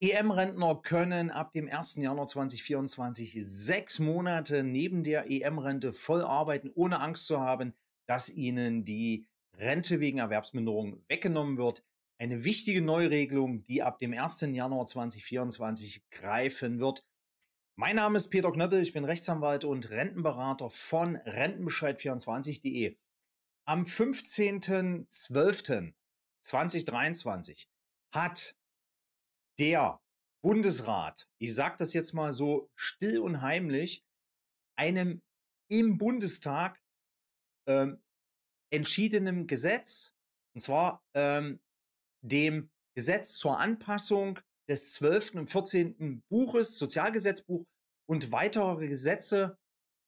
EM-Rentner können ab dem 1. Januar 2024 sechs Monate neben der EM-Rente voll arbeiten, ohne Angst zu haben, dass ihnen die Rente wegen Erwerbsminderung weggenommen wird. Eine wichtige Neuregelung, die ab dem 1. Januar 2024 greifen wird. Mein Name ist Peter Knöppel, ich bin Rechtsanwalt und Rentenberater von Rentenbescheid24.de. Am 15.12.2023 hat der Bundesrat, ich sage das jetzt mal so still und heimlich, einem im Bundestag ähm, entschiedenem Gesetz, und zwar ähm, dem Gesetz zur Anpassung des 12. und 14. Buches, Sozialgesetzbuch und weitere Gesetze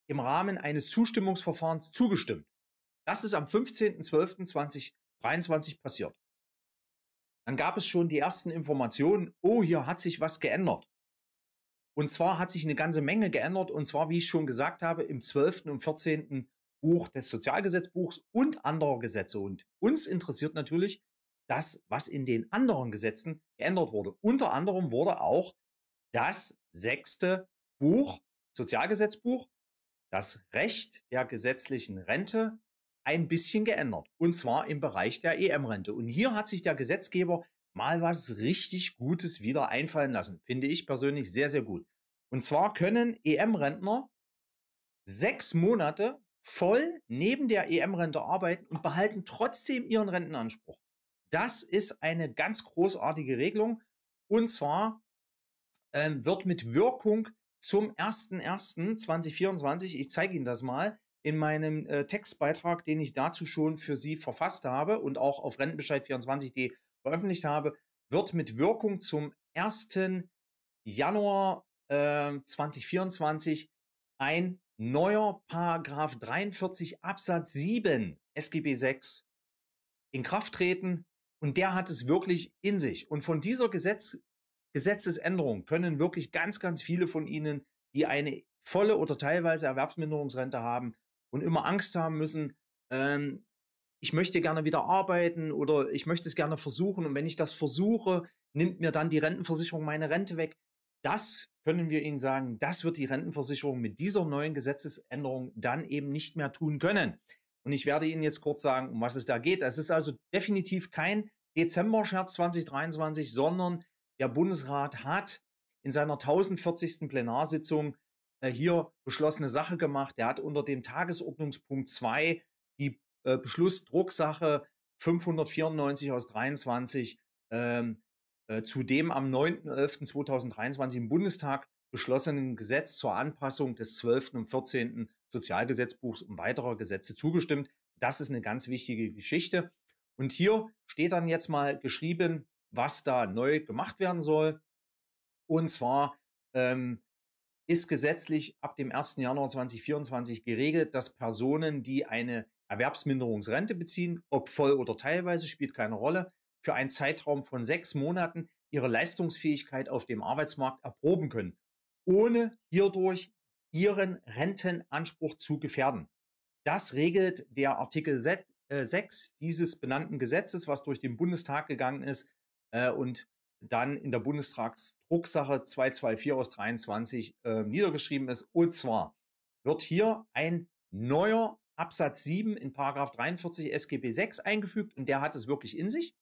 im Rahmen eines Zustimmungsverfahrens zugestimmt. Das ist am 15.12.2023 passiert dann gab es schon die ersten Informationen, oh, hier hat sich was geändert. Und zwar hat sich eine ganze Menge geändert, und zwar, wie ich schon gesagt habe, im 12. und 14. Buch des Sozialgesetzbuchs und anderer Gesetze. Und uns interessiert natürlich das, was in den anderen Gesetzen geändert wurde. Unter anderem wurde auch das sechste Buch, Sozialgesetzbuch, das Recht der gesetzlichen Rente ein bisschen geändert. Und zwar im Bereich der EM-Rente. Und hier hat sich der Gesetzgeber mal was richtig Gutes wieder einfallen lassen. Finde ich persönlich sehr, sehr gut. Und zwar können EM-Rentner sechs Monate voll neben der EM-Rente arbeiten und behalten trotzdem ihren Rentenanspruch. Das ist eine ganz großartige Regelung. Und zwar ähm, wird mit Wirkung zum 01.01.2024, ich zeige Ihnen das mal, in meinem äh, Textbeitrag, den ich dazu schon für Sie verfasst habe und auch auf rentenbescheid24.de veröffentlicht habe, wird mit Wirkung zum 1. Januar äh, 2024 ein neuer Paragraph 43 Absatz 7 SGB 6 in Kraft treten und der hat es wirklich in sich. Und von dieser Gesetz Gesetzesänderung können wirklich ganz, ganz viele von Ihnen, die eine volle oder teilweise Erwerbsminderungsrente haben, und immer Angst haben müssen, ähm, ich möchte gerne wieder arbeiten oder ich möchte es gerne versuchen und wenn ich das versuche, nimmt mir dann die Rentenversicherung meine Rente weg. Das können wir Ihnen sagen, das wird die Rentenversicherung mit dieser neuen Gesetzesänderung dann eben nicht mehr tun können. Und ich werde Ihnen jetzt kurz sagen, um was es da geht. Es ist also definitiv kein Dezember-Scherz 2023, sondern der Bundesrat hat in seiner 1040. Plenarsitzung äh, hier beschlossene Sache gemacht. Er hat unter dem Tagesordnungspunkt 2 die äh, Beschlussdrucksache 594 aus 23 ähm, äh, zu dem am 9.11.2023 im Bundestag beschlossenen Gesetz zur Anpassung des 12. und 14. Sozialgesetzbuchs und weiterer Gesetze zugestimmt. Das ist eine ganz wichtige Geschichte. Und hier steht dann jetzt mal geschrieben, was da neu gemacht werden soll. Und zwar ähm, ist gesetzlich ab dem 1. Januar 2024 geregelt, dass Personen, die eine Erwerbsminderungsrente beziehen, ob voll oder teilweise, spielt keine Rolle, für einen Zeitraum von sechs Monaten ihre Leistungsfähigkeit auf dem Arbeitsmarkt erproben können, ohne hierdurch ihren Rentenanspruch zu gefährden. Das regelt der Artikel 6 äh, dieses benannten Gesetzes, was durch den Bundestag gegangen ist äh, und dann in der Bundestagsdrucksache 224 aus 23 äh, niedergeschrieben ist. Und zwar wird hier ein neuer Absatz 7 in Paragraph 43 SGB 6 eingefügt und der hat es wirklich in sich.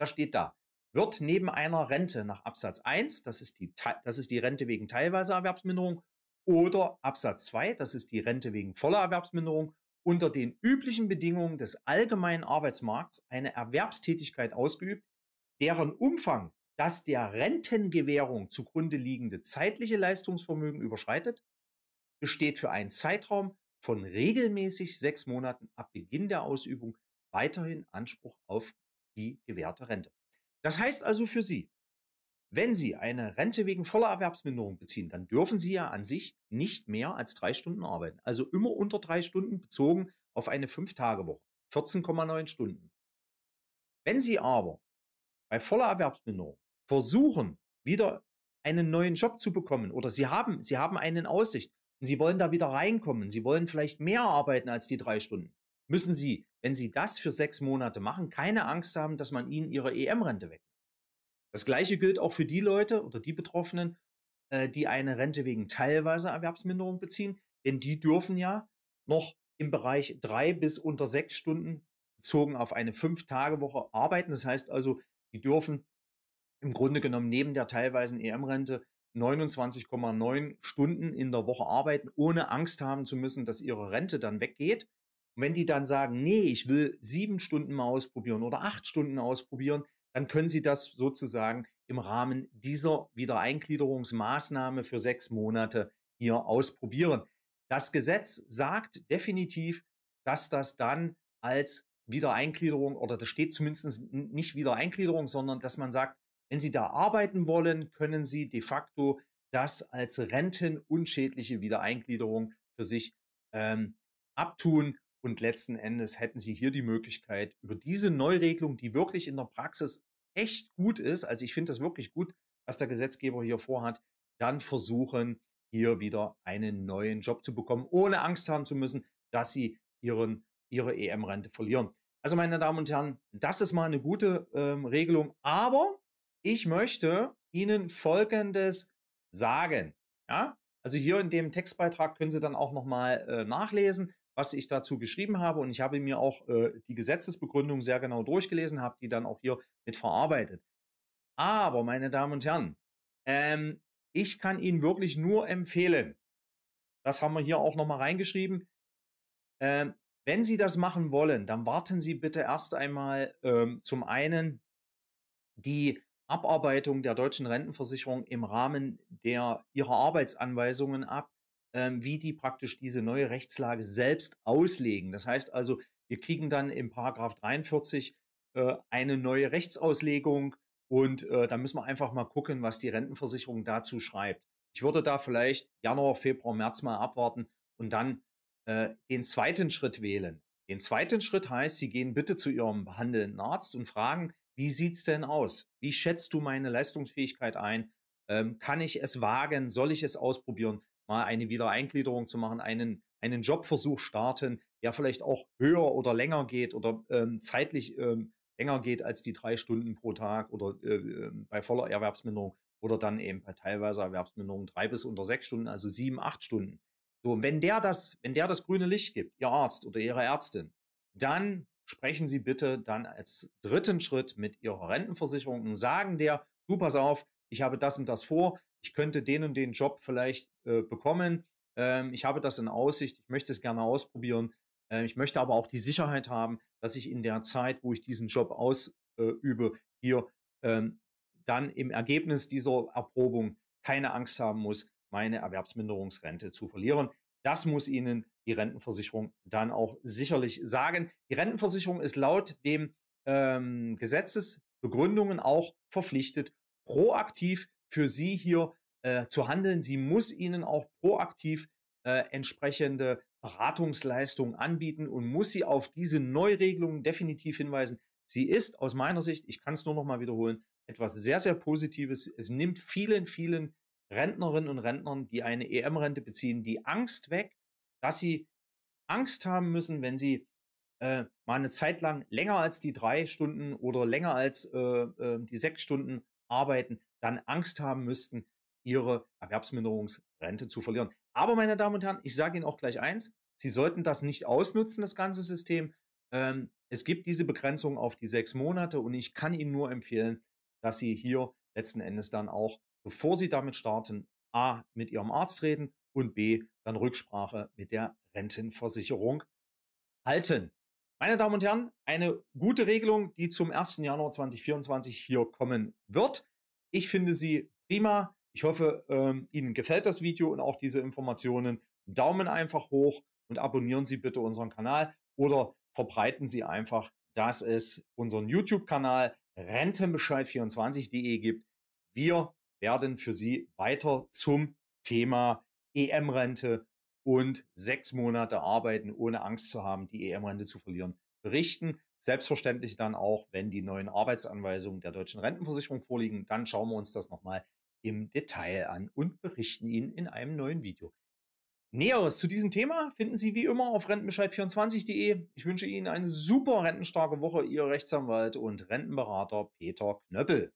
Da steht da, wird neben einer Rente nach Absatz 1, das ist die, das ist die Rente wegen teilweise Erwerbsminderung, oder Absatz 2, das ist die Rente wegen voller Erwerbsminderung, unter den üblichen Bedingungen des allgemeinen Arbeitsmarkts eine Erwerbstätigkeit ausgeübt, deren Umfang dass der Rentengewährung zugrunde liegende zeitliche Leistungsvermögen überschreitet, besteht für einen Zeitraum von regelmäßig sechs Monaten ab Beginn der Ausübung weiterhin Anspruch auf die gewährte Rente. Das heißt also für Sie, wenn Sie eine Rente wegen voller Erwerbsminderung beziehen, dann dürfen Sie ja an sich nicht mehr als drei Stunden arbeiten. Also immer unter drei Stunden bezogen auf eine Fünf-Tage-Woche. 14,9 Stunden. Wenn Sie aber bei voller Erwerbsminderung versuchen, wieder einen neuen Job zu bekommen oder sie haben, sie haben einen Aussicht und sie wollen da wieder reinkommen, sie wollen vielleicht mehr arbeiten als die drei Stunden, müssen sie, wenn sie das für sechs Monate machen, keine Angst haben, dass man ihnen ihre EM-Rente wegnimmt. Das gleiche gilt auch für die Leute oder die Betroffenen, äh, die eine Rente wegen teilweise Erwerbsminderung beziehen, denn die dürfen ja noch im Bereich drei bis unter sechs Stunden bezogen auf eine Fünf-Tage-Woche arbeiten. Das heißt also, die dürfen im Grunde genommen neben der teilweisen EM-Rente 29,9 Stunden in der Woche arbeiten, ohne Angst haben zu müssen, dass ihre Rente dann weggeht. Und wenn die dann sagen, nee, ich will sieben Stunden mal ausprobieren oder acht Stunden ausprobieren, dann können sie das sozusagen im Rahmen dieser Wiedereingliederungsmaßnahme für sechs Monate hier ausprobieren. Das Gesetz sagt definitiv, dass das dann als Wiedereingliederung oder das steht zumindest nicht Wiedereingliederung, sondern dass man sagt, wenn Sie da arbeiten wollen, können Sie de facto das als rentenunschädliche Wiedereingliederung für sich ähm, abtun. Und letzten Endes hätten Sie hier die Möglichkeit, über diese Neuregelung, die wirklich in der Praxis echt gut ist, also ich finde das wirklich gut, was der Gesetzgeber hier vorhat, dann versuchen, hier wieder einen neuen Job zu bekommen, ohne Angst haben zu müssen, dass Sie ihren, Ihre EM-Rente verlieren. Also meine Damen und Herren, das ist mal eine gute ähm, Regelung, aber ich möchte Ihnen Folgendes sagen. Ja? Also hier in dem Textbeitrag können Sie dann auch nochmal äh, nachlesen, was ich dazu geschrieben habe. Und ich habe mir auch äh, die Gesetzesbegründung sehr genau durchgelesen, habe die dann auch hier mit verarbeitet. Aber, meine Damen und Herren, ähm, ich kann Ihnen wirklich nur empfehlen, das haben wir hier auch nochmal reingeschrieben, ähm, wenn Sie das machen wollen, dann warten Sie bitte erst einmal ähm, zum einen die Abarbeitung der deutschen Rentenversicherung im Rahmen der ihrer Arbeitsanweisungen ab, ähm, wie die praktisch diese neue Rechtslage selbst auslegen. Das heißt also, wir kriegen dann im Paragraph 43 äh, eine neue Rechtsauslegung und äh, da müssen wir einfach mal gucken, was die Rentenversicherung dazu schreibt. Ich würde da vielleicht Januar, Februar, März mal abwarten und dann äh, den zweiten Schritt wählen. Den zweiten Schritt heißt, Sie gehen bitte zu Ihrem behandelnden Arzt und fragen, wie sieht's denn aus? Wie schätzt du meine Leistungsfähigkeit ein? Ähm, kann ich es wagen? Soll ich es ausprobieren? Mal eine Wiedereingliederung zu machen, einen, einen Jobversuch starten, der vielleicht auch höher oder länger geht oder ähm, zeitlich ähm, länger geht als die drei Stunden pro Tag oder äh, ähm, bei voller Erwerbsminderung oder dann eben bei teilweise Erwerbsminderung drei bis unter sechs Stunden, also sieben, acht Stunden. So, wenn der das, wenn der das grüne Licht gibt, ihr Arzt oder ihre Ärztin, dann sprechen Sie bitte dann als dritten Schritt mit Ihrer Rentenversicherung und sagen der, du pass auf, ich habe das und das vor, ich könnte den und den Job vielleicht äh, bekommen, ähm, ich habe das in Aussicht, ich möchte es gerne ausprobieren, äh, ich möchte aber auch die Sicherheit haben, dass ich in der Zeit, wo ich diesen Job ausübe, äh, hier ähm, dann im Ergebnis dieser Erprobung keine Angst haben muss, meine Erwerbsminderungsrente zu verlieren. Das muss Ihnen die Rentenversicherung dann auch sicherlich sagen. Die Rentenversicherung ist laut dem ähm, Gesetzesbegründungen auch verpflichtet, proaktiv für Sie hier äh, zu handeln. Sie muss Ihnen auch proaktiv äh, entsprechende Beratungsleistungen anbieten und muss Sie auf diese Neuregelungen definitiv hinweisen. Sie ist aus meiner Sicht, ich kann es nur noch mal wiederholen, etwas sehr, sehr Positives. Es nimmt vielen, vielen Rentnerinnen und Rentnern, die eine EM-Rente beziehen, die Angst weg dass sie Angst haben müssen, wenn sie äh, mal eine Zeit lang länger als die drei Stunden oder länger als äh, äh, die sechs Stunden arbeiten, dann Angst haben müssten, ihre Erwerbsminderungsrente zu verlieren. Aber meine Damen und Herren, ich sage Ihnen auch gleich eins, Sie sollten das nicht ausnutzen, das ganze System. Ähm, es gibt diese Begrenzung auf die sechs Monate und ich kann Ihnen nur empfehlen, dass Sie hier letzten Endes dann auch, bevor Sie damit starten, A, mit Ihrem Arzt reden und B dann Rücksprache mit der Rentenversicherung halten. Meine Damen und Herren, eine gute Regelung, die zum 1. Januar 2024 hier kommen wird. Ich finde sie prima. Ich hoffe, ähm, Ihnen gefällt das Video und auch diese Informationen. Daumen einfach hoch und abonnieren Sie bitte unseren Kanal oder verbreiten Sie einfach, dass es unseren YouTube-Kanal Rentenbescheid24.de gibt. Wir werden für Sie weiter zum Thema EM-Rente und sechs Monate arbeiten, ohne Angst zu haben, die EM-Rente zu verlieren, berichten. Selbstverständlich dann auch, wenn die neuen Arbeitsanweisungen der deutschen Rentenversicherung vorliegen, dann schauen wir uns das nochmal im Detail an und berichten Ihnen in einem neuen Video. Näheres zu diesem Thema finden Sie wie immer auf rentenbescheid24.de. Ich wünsche Ihnen eine super rentenstarke Woche, Ihr Rechtsanwalt und Rentenberater Peter Knöppel.